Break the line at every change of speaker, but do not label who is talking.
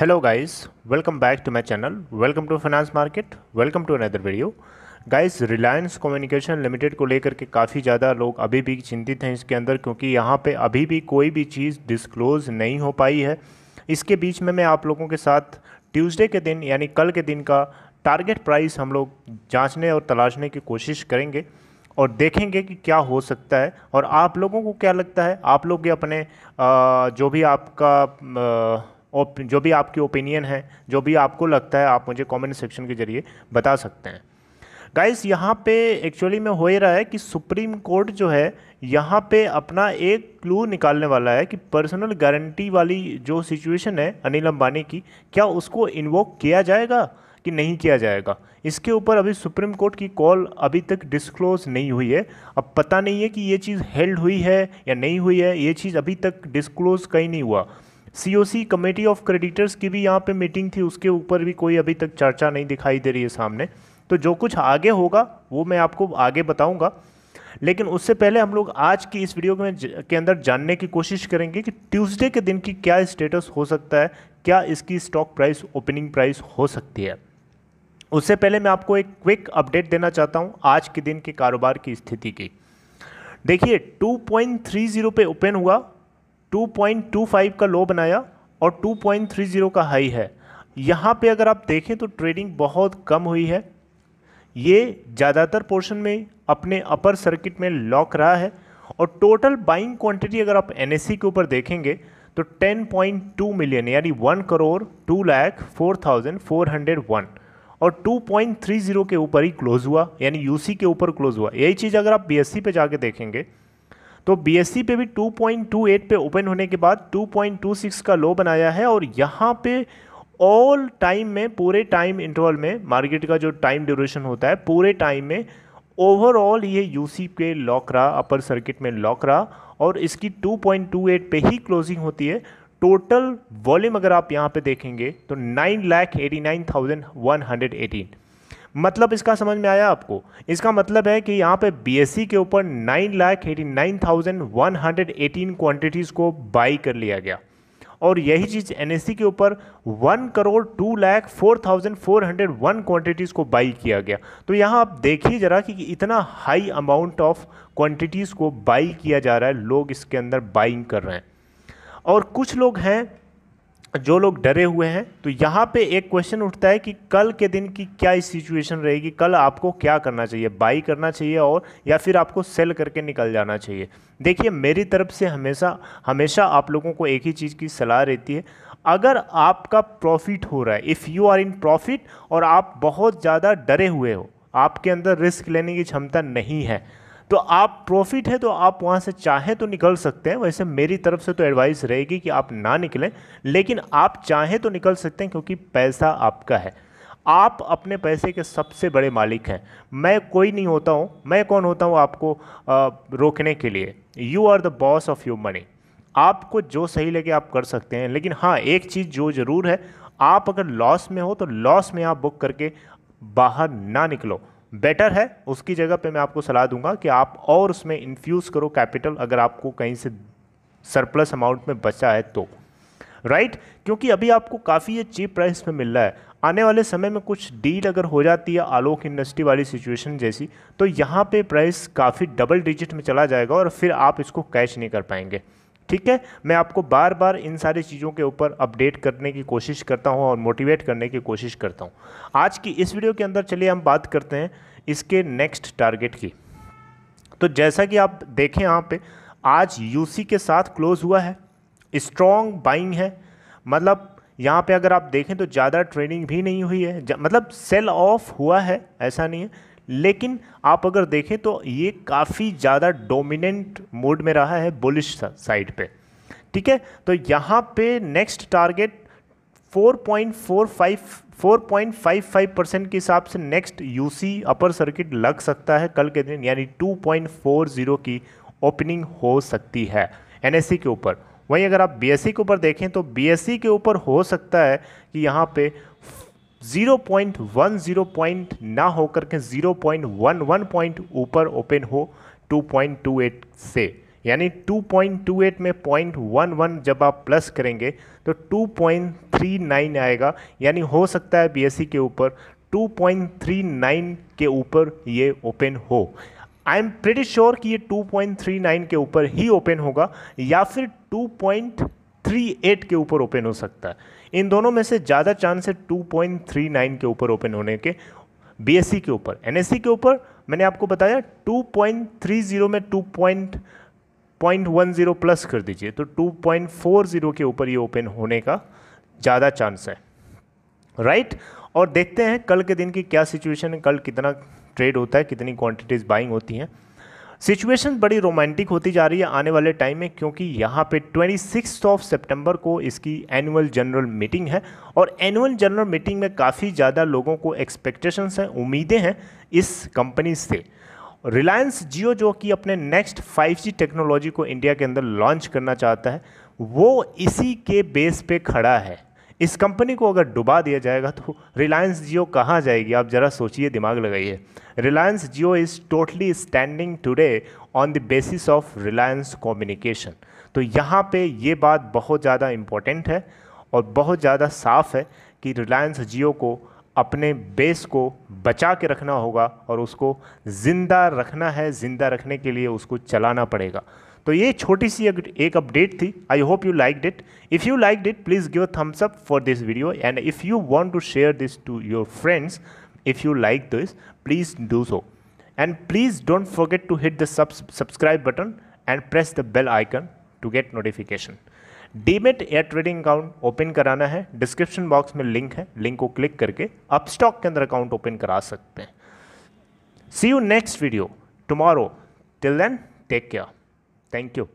Hello guys welcome back to my channel welcome to finance market welcome to another video guys Reliance Communication Limited को लेकर के काफ़ी ज़्यादा लोग अभी भी चिंतित हैं इसके अंदर क्योंकि यहाँ पे अभी भी कोई भी चीज़ डिस्क्लोज नहीं हो पाई है इसके बीच में मैं आप लोगों के साथ ट्यूजडे के दिन यानी कल के दिन का टारगेट प्राइस हम लोग जाँचने और तलाशने की कोशिश करेंगे और देखेंगे कि क्या हो सकता है और आप लोगों को क्या लगता है आप लोग अपने जो भी आपका जो भी आपकी ओपिनियन है जो भी आपको लगता है आप मुझे कमेंट सेक्शन के जरिए बता सकते हैं गाइस यहाँ पे एक्चुअली में हो ही रहा है कि सुप्रीम कोर्ट जो है यहाँ पे अपना एक क्लू निकालने वाला है कि पर्सनल गारंटी वाली जो सिचुएशन है अनिल अंबानी की क्या उसको इन्वोक किया जाएगा कि नहीं किया जाएगा इसके ऊपर अभी सुप्रीम कोर्ट की कॉल अभी तक डिस्क्लोज नहीं हुई है अब पता नहीं है कि ये चीज़ हेल्ड हुई है या नहीं हुई है ये चीज़ अभी तक डिस्क्लोज कहीं नहीं हुआ सीओसी कमेटी ऑफ क्रेडिटर्स की भी यहाँ पे मीटिंग थी उसके ऊपर भी कोई अभी तक चर्चा नहीं दिखाई दे रही है सामने तो जो कुछ आगे होगा वो मैं आपको आगे बताऊंगा लेकिन उससे पहले हम लोग आज की इस वीडियो में के अंदर जानने की कोशिश करेंगे कि ट्यूसडे के दिन की क्या स्टेटस हो सकता है क्या इसकी स्टॉक प्राइस ओपनिंग प्राइस हो सकती है उससे पहले मैं आपको एक क्विक अपडेट देना चाहता हूँ आज के दिन के कारोबार की स्थिति की देखिए 2.30 पे ओपन हुआ 2.25 का लो बनाया और 2.30 का हाई है यहाँ पे अगर आप देखें तो ट्रेडिंग बहुत कम हुई है ये ज़्यादातर पोर्शन में अपने अपर सर्किट में लॉक रहा है और टोटल बाइंग क्वांटिटी अगर आप एन के ऊपर देखेंगे तो 10.2 मिलियन यानी 1 करोड़ 2 लाख 4,401 और 2.30 के ऊपर ही क्लोज़ हुआ यानी यूसी के ऊपर क्लोज़ हुआ यही चीज़ अगर आप बी पे जाके देखेंगे तो सी पे भी 2.28 पे ओपन होने के बाद 2.26 का लो बनाया है और यहाँ पे ऑल टाइम में पूरे टाइम इंटरवल में मार्केट का जो टाइम ड्यूरेशन होता है पूरे टाइम में ओवरऑल ये यूसी पे लॉक रहा अपर सर्किट में लॉक रहा और इसकी 2.28 पे ही क्लोजिंग होती है टोटल वॉल्यूम अगर आप यहाँ पे देखेंगे तो nine lakh eighty nine thousand one hundred eighteen मतलब इसका समझ में आया आपको इसका मतलब है कि यहाँ पे बीएससी e के ऊपर nine lakh eighty nine thousand one hundred eighteen quantities को बाई कर लिया गया और यही चीज़ एन e के ऊपर one crore two lakh four thousand four hundred one quantities को बाई किया गया तो यहाँ आप देखिए ज़रा कि इतना हाई अमाउंट ऑफ क्वान्टिटीज़ को बाई किया जा रहा है लोग इसके अंदर बाइंग कर रहे हैं और कुछ लोग हैं जो लोग डरे हुए हैं तो यहाँ पे एक क्वेश्चन उठता है कि कल के दिन की क्या सिचुएशन रहेगी कल आपको क्या करना चाहिए बाई करना चाहिए और या फिर आपको सेल करके निकल जाना चाहिए देखिए मेरी तरफ से हमेशा हमेशा आप लोगों को एक ही चीज़ की सलाह रहती है अगर आपका प्रॉफिट हो रहा है if you are in profit और आप बहुत ज़्यादा डरे हुए हो आपके अंदर रिस्क लेने की क्षमता नहीं है तो आप प्रॉफिट है तो आप वहाँ से चाहें तो निकल सकते हैं वैसे मेरी तरफ से तो एडवाइस रहेगी कि आप ना निकलें लेकिन आप चाहें तो निकल सकते हैं क्योंकि पैसा आपका है आप अपने पैसे के सबसे बड़े मालिक हैं मैं कोई नहीं होता हूँ मैं कौन होता हूँ आपको आ, रोकने के लिए you are the boss of your money आपको जो सही लगे आप कर सकते हैं लेकिन हाँ एक चीज़ जो ज़रूर है आप अगर लॉस में हो तो लॉस में आप बुक करके बाहर ना निकलो बेटर है उसकी जगह पे मैं आपको सलाह दूंगा कि आप और उसमें इन्फ्यूज़ करो कैपिटल अगर आपको कहीं से सरप्लस अमाउंट में बचा है तो राइट right? क्योंकि अभी आपको काफ़ी ये चीप प्राइस में मिल रहा है आने वाले समय में कुछ डील अगर हो जाती है आलोक इंडस्ट्री वाली सिचुएशन जैसी तो यहाँ पे प्राइस काफ़ी डबल डिजिट में चला जाएगा और फिर आप इसको कैच नहीं कर पाएंगे ठीक है मैं आपको बार बार इन सारी चीज़ों के ऊपर अपडेट करने की कोशिश करता हूँ और मोटिवेट करने की कोशिश करता हूँ आज की इस वीडियो के अंदर चलिए हम बात करते हैं इसके नेक्स्ट टारगेट की तो जैसा कि आप देखें यहाँ पे आज यूसी के साथ क्लोज़ हुआ है स्ट्रॉन्ग बाइंग है मतलब यहाँ पे अगर आप देखें तो ज़्यादा ट्रेडिंग भी नहीं हुई है मतलब सेल ऑफ हुआ है ऐसा नहीं है लेकिन आप अगर देखें तो ये काफ़ी ज़्यादा डोमिनेंट मोड में रहा है बुलिश साइड पे ठीक है तो यहाँ पे नेक्स्ट टारगेट 4.45 4.55 परसेंट के हिसाब से नेक्स्ट यूसी अपर सर्किट लग सकता है कल के दिन यानी 2.40 की ओपनिंग हो सकती है एनएससी के ऊपर वहीं अगर आप बीएससी के ऊपर देखें तो बीएससी के ऊपर हो सकता है कि यहाँ पे zero point one zero point ना होकर के zero point one one point ऊपर ओपन हो टू पॉइंट टू एट से यानी टू टू पॉइंट एट में पॉइंट वन वन जब आप प्लस करेंगे तो टू पॉइंट थ्री नाइन आएगा यानी हो सकता है बीएससी के ऊपर टू पॉइंट थ्री नाइन के ऊपर ये ओपन हो आई एम प्रेटी श्योर कि ये नाइन के ऊपर ही ओपन होगा या फिर टू पॉइंट थ्री एट के ऊपर ओपन हो सकता है इन दोनों में से ज़्यादा चांस है टू पॉइंट थ्री नाइन के ऊपर ओपन होने के बी एस सी के ऊपर एन एस सी के ऊपर मैंने आपको बताया टू पॉइंट थ्री ज़ीरो में two point point one zero plus कर दीजिए तो टू पॉइंट फोर ज़ीरो के ऊपर ये ओपन होने का ज़्यादा चांस है राइट right? और देखते हैं कल के दिन की क्या सिचुएशन है कल कितना ट्रेड होता है कितनी क्वांटिटीज़ बाइंग होती हैं सिचुएशन बड़ी रोमांटिक होती जा रही है आने वाले टाइम में क्योंकि यहाँ पे ट्वेंटी सिक्स ऑफ सेप्टेम्बर को इसकी एनुअल जनरल मीटिंग है और एनुअल जनरल मीटिंग में काफ़ी ज़्यादा लोगों को एक्सपेक्टेशंस हैं उम्मीदें हैं इस कंपनी से रिलायंस जियो जो कि अपने नेक्स्ट 5G टेक्नोलॉजी को इंडिया के अंदर लॉन्च करना चाहता है वो इसी के बेस पे खड़ा है इस कंपनी को अगर डुबा दिया जाएगा तो रिलायंस जियो कहाँ जाएगी आप ज़रा सोचिए दिमाग लगाइए Reliance Jio is totally standing today on the basis of Reliance Communication तो यहाँ पे ये बात बहुत ज़्यादा इम्पोर्टेंट है और बहुत ज़्यादा साफ है कि रिलायंस जियो को अपने बेस को बचा के रखना होगा और उसको ज़िंदा रखना है ज़िंदा रखने के लिए उसको चलाना पड़ेगा तो ये छोटी सी एक अपडेट थी I hope you like it if you like it please give a thumbs up for this video and if you want to share this to your friends if you like this please do so and please don't forget to hit the sub subscribe button and press the bell icon to get notification demat or trading account open कराना है description box में link है link को click करके आप stock के अंदर account open करा सकते हैं see you next video tomorrow till then take care Thank you.